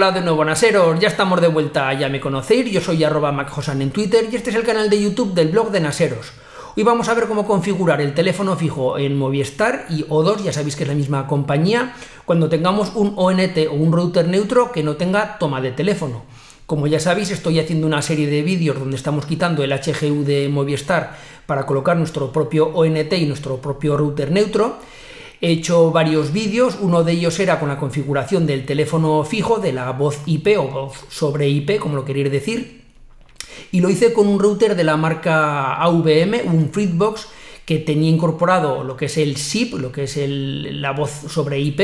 hola de nuevo Naseros, ya estamos de vuelta, ya me conocéis, yo soy arroba macjosan en Twitter y este es el canal de YouTube del blog de Naseros. Hoy vamos a ver cómo configurar el teléfono fijo en Movistar y O2, ya sabéis que es la misma compañía, cuando tengamos un ONT o un router neutro que no tenga toma de teléfono. Como ya sabéis, estoy haciendo una serie de vídeos donde estamos quitando el HGU de Movistar para colocar nuestro propio ONT y nuestro propio router neutro. He hecho varios vídeos, uno de ellos era con la configuración del teléfono fijo, de la voz IP o voz sobre IP, como lo queréis decir, y lo hice con un router de la marca AVM, un Fritzbox, que tenía incorporado lo que es el SIP, lo que es la voz sobre IP,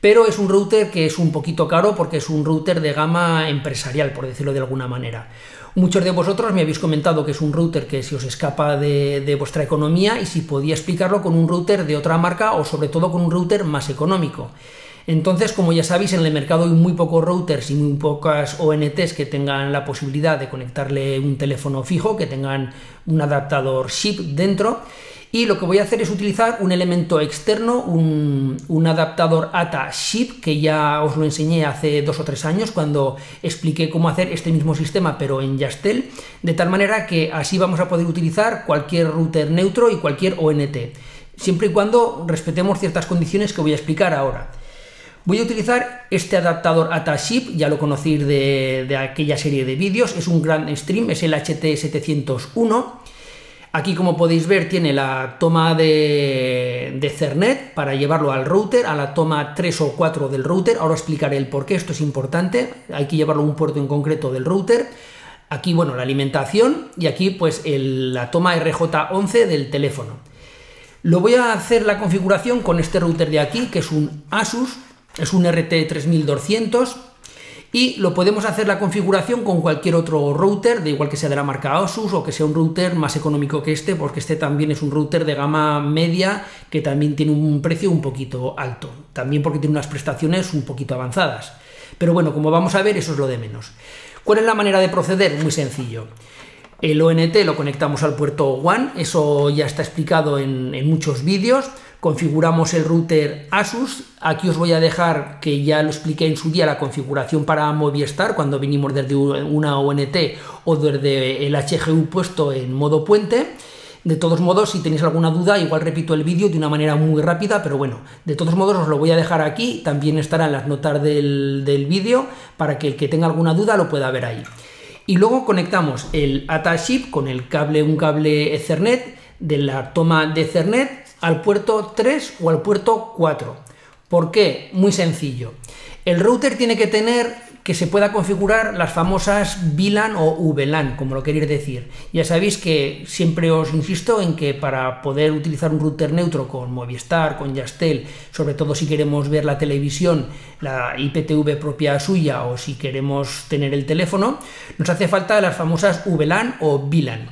pero es un router que es un poquito caro porque es un router de gama empresarial, por decirlo de alguna manera. Muchos de vosotros me habéis comentado que es un router que si os escapa de, vuestra economía y si podía explicarlo con un router de otra marca o sobre todo con un router más económico. Entonces, como ya sabéis, en el mercado hay muy pocos routers y muy pocas ONTs que tengan la posibilidad de conectarle un teléfono fijo, que tengan un adaptador chip dentro y lo que voy a hacer es utilizar un elemento externo, un, adaptador ATA Ship, que ya os lo enseñé hace dos o tres años cuando expliqué cómo hacer este mismo sistema pero en Yastel, de tal manera que así vamos a poder utilizar cualquier router neutro y cualquier ONT, siempre y cuando respetemos ciertas condiciones que voy a explicar ahora. Voy a utilizar este adaptador ata AtaShip, ya lo conocéis de, de aquella serie de vídeos, es un Grand stream, es el HT701 Aquí, como podéis ver, tiene la toma de, Cernet para llevarlo al router, a la toma 3 o 4 del router. Ahora explicaré el por qué, esto es importante. Hay que llevarlo a un puerto en concreto del router. Aquí, bueno, la alimentación y aquí, pues, la toma RJ11 del teléfono. Lo voy a hacer la configuración con este router de aquí, que es un Asus, es un RT3200 y lo podemos hacer la configuración con cualquier otro router, de igual que sea de la marca Asus o que sea un router más económico que este, porque este también es un router de gama media que también tiene un precio un poquito alto, también porque tiene unas prestaciones un poquito avanzadas. Pero bueno, como vamos a ver, eso es lo de menos. ¿Cuál es la manera de proceder? Muy sencillo. El ONT lo conectamos al puerto one eso ya está explicado en, muchos vídeos. Configuramos el router Asus. Aquí os voy a dejar, que ya lo expliqué en su día, la configuración para Movistar cuando vinimos desde una ONT o desde el HGU puesto en modo puente. De todos modos, si tenéis alguna duda, igual repito el vídeo de una manera muy rápida, pero bueno, de todos modos os lo voy a dejar aquí, también estarán las notas del, del vídeo para que el que tenga alguna duda lo pueda ver ahí. Y luego conectamos el ATASHIP con el cable, un cable Ethernet de la toma de Ethernet al puerto 3 o al puerto 4. ¿Por qué? Muy sencillo. El router tiene que tener que se pueda configurar las famosas VLAN o VLAN, como lo queréis decir. Ya sabéis que siempre os insisto en que para poder utilizar un router neutro con Movistar, con Yastel, sobre todo si queremos ver la televisión, la IPTV propia suya o si queremos tener el teléfono, nos hace falta las famosas VLAN o VLAN.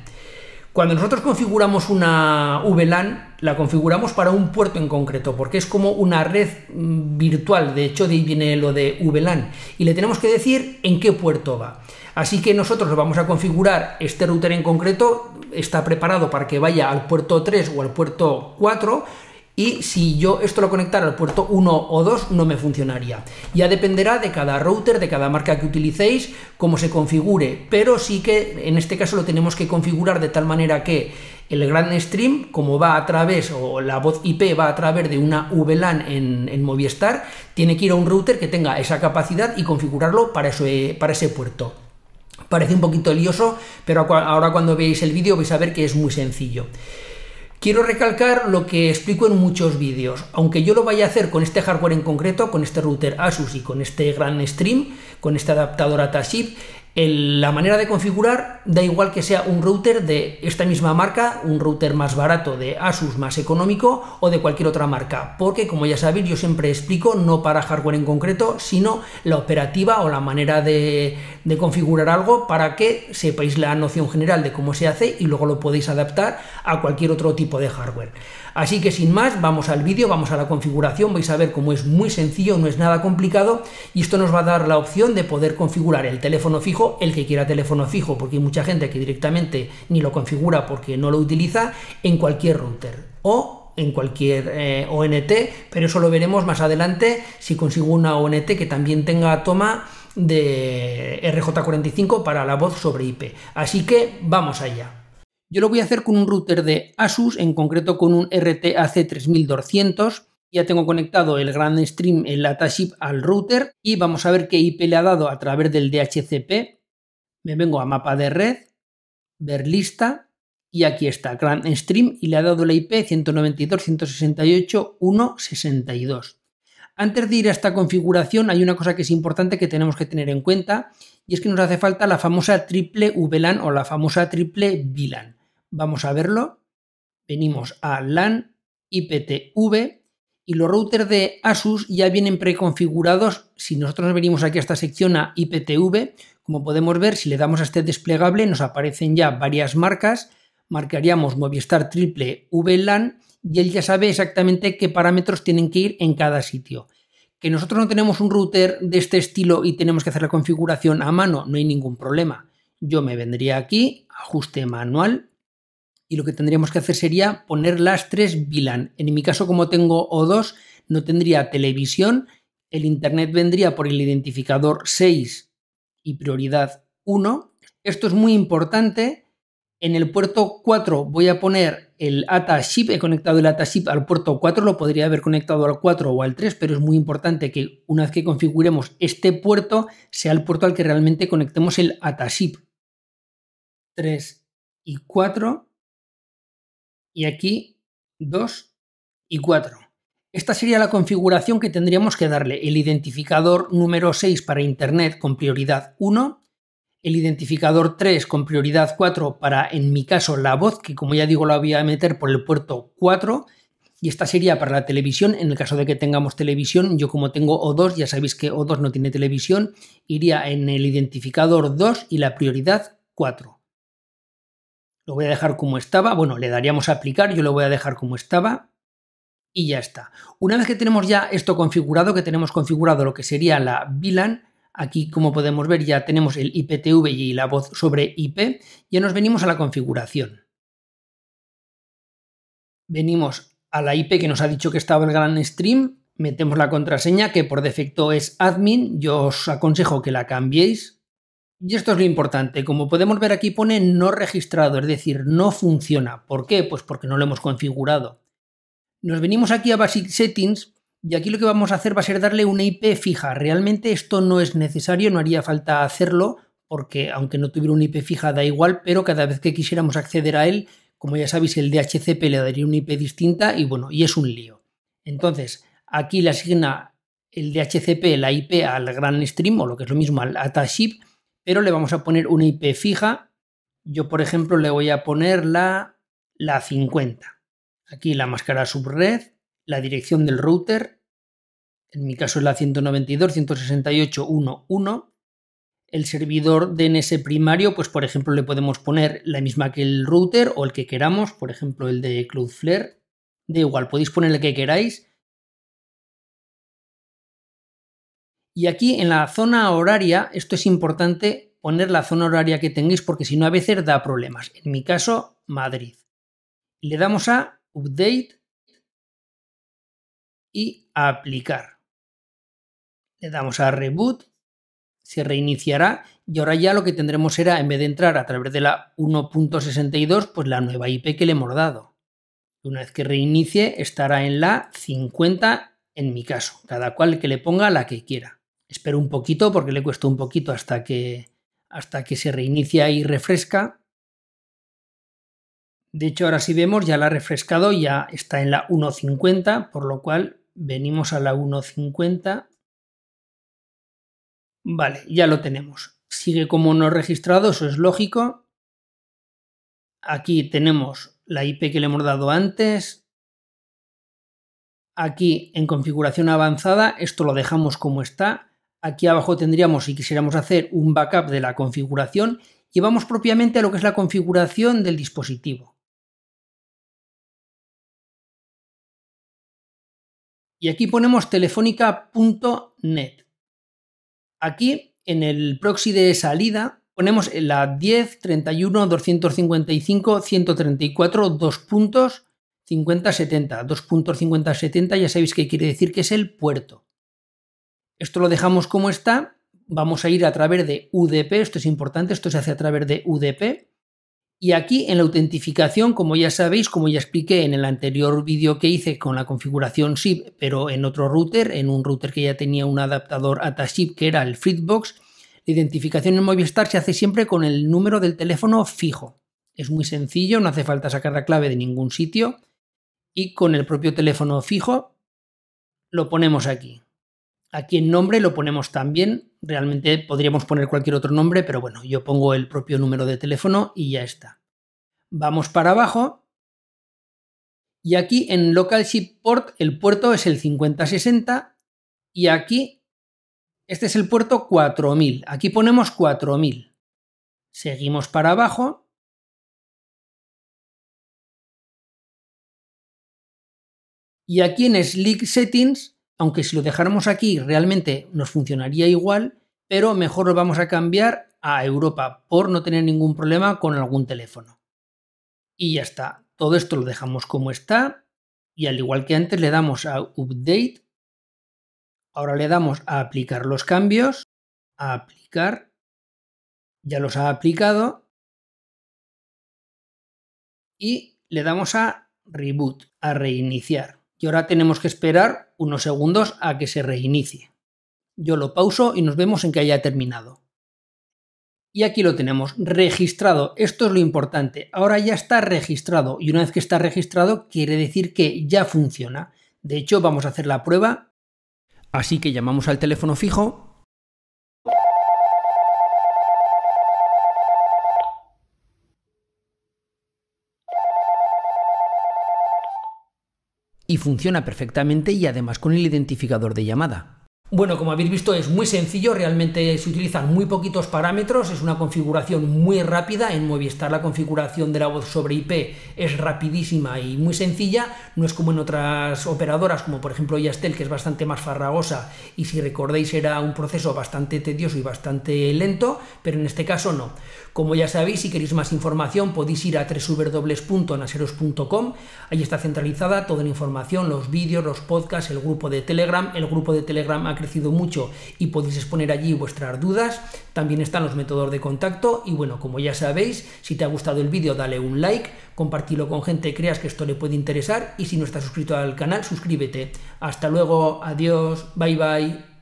Cuando nosotros configuramos una VLAN, la configuramos para un puerto en concreto, porque es como una red mm, virtual, de hecho de ahí viene lo de VLAN, y le tenemos que decir en qué puerto va. Así que nosotros vamos a configurar, este router en concreto está preparado para que vaya al puerto 3 o al puerto 4, y si yo esto lo conectara al puerto 1 o 2 no me funcionaría. Ya dependerá de cada router, de cada marca que utilicéis, cómo se configure, pero sí que en este caso lo tenemos que configurar de tal manera que el Grand stream, como va a través, o la voz IP va a través de una VLAN en, Movistar, tiene que ir a un router que tenga esa capacidad y configurarlo para ese, para ese puerto. Parece un poquito lioso, pero ahora cuando veáis el vídeo vais a ver que es muy sencillo. Quiero recalcar lo que explico en muchos vídeos. Aunque yo lo vaya a hacer con este hardware en concreto, con este router Asus y con este Grand stream, con este adaptador ata la manera de configurar da igual que sea un router de esta misma marca, un router más barato de Asus más económico o de cualquier otra marca, porque como ya sabéis yo siempre explico no para hardware en concreto, sino la operativa o la manera de configurar algo para que sepáis la noción general de cómo se hace y luego lo podéis adaptar a cualquier otro tipo de hardware. Así que sin más, vamos al vídeo, vamos a la configuración, vais a ver cómo es muy sencillo, no es nada complicado y esto nos va a dar la opción de poder configurar el teléfono fijo, el que quiera teléfono fijo, porque hay mucha gente que directamente ni lo configura porque no lo utiliza en cualquier router o en cualquier eh, ONT, pero eso lo veremos más adelante si consigo una ONT que también tenga toma de RJ45 para la voz sobre IP. Así que vamos allá. Yo lo voy a hacer con un router de Asus, en concreto con un RTAC 3200. Ya tengo conectado el Grand Stream, el Ataship al router y vamos a ver qué IP le ha dado a través del DHCP. Me vengo a mapa de red, ver lista y aquí está Grand Stream y le ha dado la IP 192.168.1.62. Antes de ir a esta configuración hay una cosa que es importante que tenemos que tener en cuenta y es que nos hace falta la famosa triple VLAN o la famosa triple VLAN vamos a verlo. Venimos a LAN, IPTV y los routers de Asus ya vienen preconfigurados. Si nosotros venimos aquí a esta sección a IPTV, como podemos ver, si le damos a este desplegable nos aparecen ya varias marcas. Marcaríamos Movistar Triple VLAN y él ya sabe exactamente qué parámetros tienen que ir en cada sitio. Que nosotros no tenemos un router de este estilo y tenemos que hacer la configuración a mano, no hay ningún problema. Yo me vendría aquí, ajuste manual, y lo que tendríamos que hacer sería poner las tres VLAN. En mi caso, como tengo O2, no tendría televisión, el Internet vendría por el identificador 6 y prioridad 1. Esto es muy importante. En el puerto 4 voy a poner el ATA-SHIP, he conectado el ATA-SHIP al puerto 4, lo podría haber conectado al 4 o al 3, pero es muy importante que una vez que configuremos este puerto, sea el puerto al que realmente conectemos el ata 3 y 4 y aquí 2 y 4. Esta sería la configuración que tendríamos que darle. El identificador número 6 para Internet con prioridad 1, el identificador 3 con prioridad 4 para, en mi caso, la voz, que como ya digo la voy a meter por el puerto 4, y esta sería para la televisión. En el caso de que tengamos televisión, yo como tengo O2, ya sabéis que O2 no tiene televisión, iría en el identificador 2 y la prioridad 4. Lo voy a dejar como estaba. Bueno, le daríamos a aplicar, yo lo voy a dejar como estaba. Y ya está. Una vez que tenemos ya esto configurado, que tenemos configurado lo que sería la VLAN, aquí como podemos ver ya tenemos el IPTV y la voz sobre IP, ya nos venimos a la configuración. Venimos a la IP que nos ha dicho que estaba el gran stream, metemos la contraseña que por defecto es admin, yo os aconsejo que la cambiéis y esto es lo importante. Como podemos ver aquí pone no registrado, es decir, no funciona. ¿Por qué? Pues porque no lo hemos configurado. Nos venimos aquí a Basic Settings y aquí lo que vamos a hacer va a ser darle una IP fija. Realmente esto no es necesario, no haría falta hacerlo porque aunque no tuviera una IP fija da igual, pero cada vez que quisiéramos acceder a él, como ya sabéis, el DHCP le daría una IP distinta y bueno, y es un lío. Entonces, aquí le asigna el DHCP, la IP al gran stream o lo que es lo mismo al ATA ship pero le vamos a poner una IP fija. Yo, por ejemplo, le voy a poner la, la 50. Aquí la máscara subred, la dirección del router, en mi caso es la 192.168.1.1. El servidor DNS primario, pues por ejemplo le podemos poner la misma que el router o el que queramos, por ejemplo el de Cloudflare. Da igual, podéis poner el que queráis Y aquí en la zona horaria, esto es importante poner la zona horaria que tengáis porque si no a veces da problemas. En mi caso, Madrid. Le damos a Update y a Aplicar. Le damos a Reboot, se reiniciará y ahora ya lo que tendremos será, en vez de entrar a través de la 1.62, pues la nueva IP que le hemos dado. Una vez que reinicie, estará en la 50 en mi caso, cada cual que le ponga la que quiera espero un poquito porque le cuesta un poquito hasta que, hasta que se reinicia y refresca. De hecho, ahora sí vemos, ya la ha refrescado, ya está en la 1.50, por lo cual venimos a la 1.50. Vale, ya lo tenemos. Sigue como no registrado, eso es lógico. Aquí tenemos la IP que le hemos dado antes. Aquí en configuración avanzada, esto lo dejamos como está. Aquí abajo tendríamos, si quisiéramos hacer, un backup de la configuración y vamos propiamente a lo que es la configuración del dispositivo. Y aquí ponemos telefónica.net. Aquí, en el proxy de salida, ponemos la 10, 255, 134, dos puntos, puntos ya sabéis que quiere decir que es el puerto. Esto lo dejamos como está. Vamos a ir a través de UDP. Esto es importante. Esto se hace a través de UDP. Y aquí en la autentificación, como ya sabéis, como ya expliqué en el anterior vídeo que hice con la configuración SIP, pero en otro router, en un router que ya tenía un adaptador ata que era el Fritbox la identificación en Movistar se hace siempre con el número del teléfono fijo. Es muy sencillo, no hace falta sacar la clave de ningún sitio. Y con el propio teléfono fijo lo ponemos aquí. Aquí en nombre lo ponemos también. Realmente podríamos poner cualquier otro nombre, pero bueno, yo pongo el propio número de teléfono y ya está. Vamos para abajo. Y aquí en Local Ship Port el puerto es el 5060 y aquí este es el puerto 4000. Aquí ponemos 4000. Seguimos para abajo. Y aquí en Sleek Settings aunque si lo dejáramos aquí realmente nos funcionaría igual, pero mejor lo vamos a cambiar a Europa por no tener ningún problema con algún teléfono. Y ya está, todo esto lo dejamos como está y al igual que antes le damos a Update, ahora le damos a aplicar los cambios, a aplicar, ya los ha aplicado y le damos a Reboot, a reiniciar. Y ahora tenemos que esperar unos segundos a que se reinicie. Yo lo pauso y nos vemos en que haya terminado. Y aquí lo tenemos, registrado. Esto es lo importante. Ahora ya está registrado y una vez que está registrado quiere decir que ya funciona. De hecho, vamos a hacer la prueba. Así que llamamos al teléfono fijo y funciona perfectamente y además con el identificador de llamada. Bueno, como habéis visto es muy sencillo, realmente se utilizan muy poquitos parámetros, es una configuración muy rápida, en Movistar la configuración de la voz sobre IP es rapidísima y muy sencilla, no es como en otras operadoras como por ejemplo Yastel que es bastante más farragosa y si recordáis era un proceso bastante tedioso y bastante lento, pero en este caso no. Como ya sabéis, si queréis más información podéis ir a www.naseros.com, ahí está centralizada toda la información, los vídeos, los podcasts, el grupo de Telegram, el grupo de Telegram mucho y podéis exponer allí vuestras dudas. También están los métodos de contacto y bueno, como ya sabéis, si te ha gustado el vídeo dale un like, compartilo con gente que creas que esto le puede interesar y si no estás suscrito al canal, suscríbete. Hasta luego, adiós, bye bye.